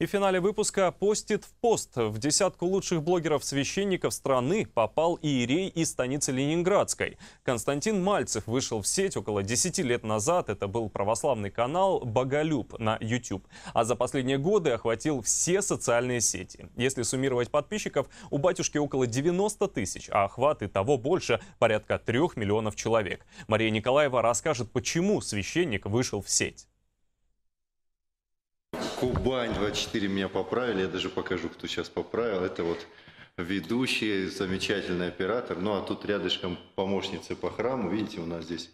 И в финале выпуска «Постит в пост». В десятку лучших блогеров-священников страны попал иерей из станицы Ленинградской. Константин Мальцев вышел в сеть около 10 лет назад. Это был православный канал «Боголюб» на YouTube. А за последние годы охватил все социальные сети. Если суммировать подписчиков, у батюшки около 90 тысяч, а охват и того больше – порядка 3 миллионов человек. Мария Николаева расскажет, почему священник вышел в сеть. Кубань 24 меня поправили, я даже покажу, кто сейчас поправил. Это вот ведущий, замечательный оператор. Ну а тут рядышком помощница по храму, видите, у нас здесь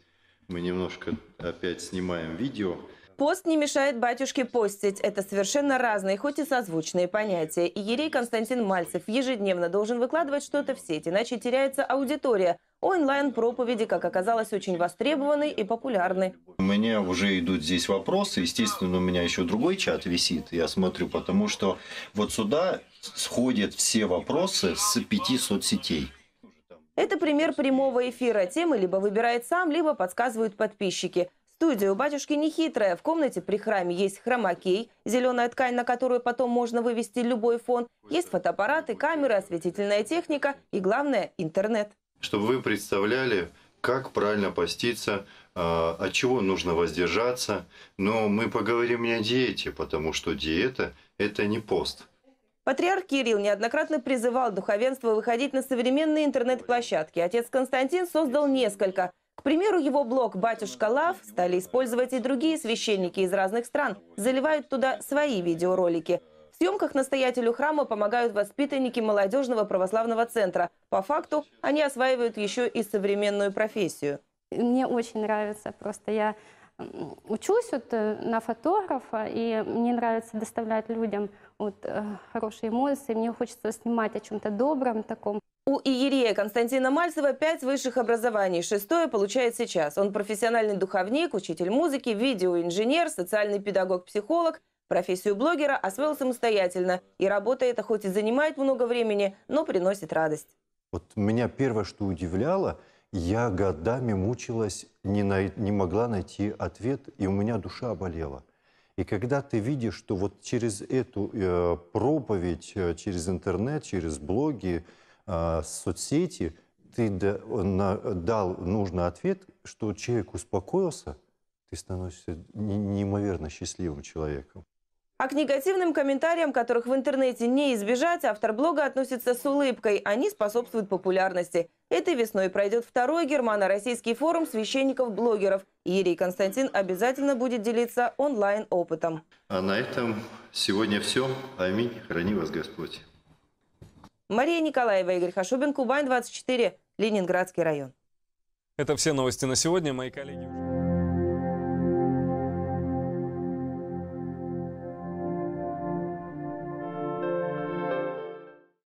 мы немножко опять снимаем видео. Пост не мешает батюшке постить. Это совершенно разные, хоть и созвучные понятия. И Ерей Константин Мальцев ежедневно должен выкладывать что-то в сеть, иначе теряется аудитория. Онлайн-проповеди, как оказалось, очень востребованы и популярны. У меня уже идут здесь вопросы. Естественно, у меня еще другой чат висит. Я смотрю, потому что вот сюда сходят все вопросы с пяти соцсетей. Это пример прямого эфира. Темы либо выбирает сам, либо подсказывают подписчики студию. Батюшки нехитрая. В комнате при храме есть хромакей, зеленая ткань, на которую потом можно вывести любой фон. Есть фотоаппараты, камеры, осветительная техника и, главное, интернет. Чтобы вы представляли, как правильно поститься, а, от чего нужно воздержаться. Но мы поговорим не о диете, потому что диета – это не пост. Патриарх Кирилл неоднократно призывал духовенство выходить на современные интернет-площадки. Отец Константин создал несколько. К примеру, его блог «Батюшка Лав» стали использовать и другие священники из разных стран, заливают туда свои видеоролики. В съемках настоятелю храма помогают воспитанники молодежного православного центра. По факту они осваивают еще и современную профессию. Мне очень нравится, просто я учусь вот э, на фотографа, и мне нравится доставлять людям вот э, хорошие эмоции, мне хочется снимать о чем-то добром таком. У Иерея Константина Мальцева пять высших образований, шестое получает сейчас. Он профессиональный духовник, учитель музыки, видеоинженер, социальный педагог-психолог, Профессию блогера освоил самостоятельно и работает, хоть и занимает много времени, но приносит радость. Вот меня первое, что удивляло – я годами мучилась, не, най... не могла найти ответ, и у меня душа болела. И когда ты видишь, что вот через эту э, проповедь, э, через интернет, через блоги, э, соцсети, ты да, на, дал нужный ответ, что человек успокоился, ты становишься неимоверно счастливым человеком. А к негативным комментариям, которых в интернете не избежать, автор блога относится с улыбкой. Они способствуют популярности. Этой весной пройдет второй германо-российский форум священников-блогеров. Ирий Константин обязательно будет делиться онлайн-опытом. А на этом сегодня все. Аминь. Храни вас Господь. Мария Николаева, Игорь Хашубин, Кубань, 24, Ленинградский район. Это все новости на сегодня. Мои коллеги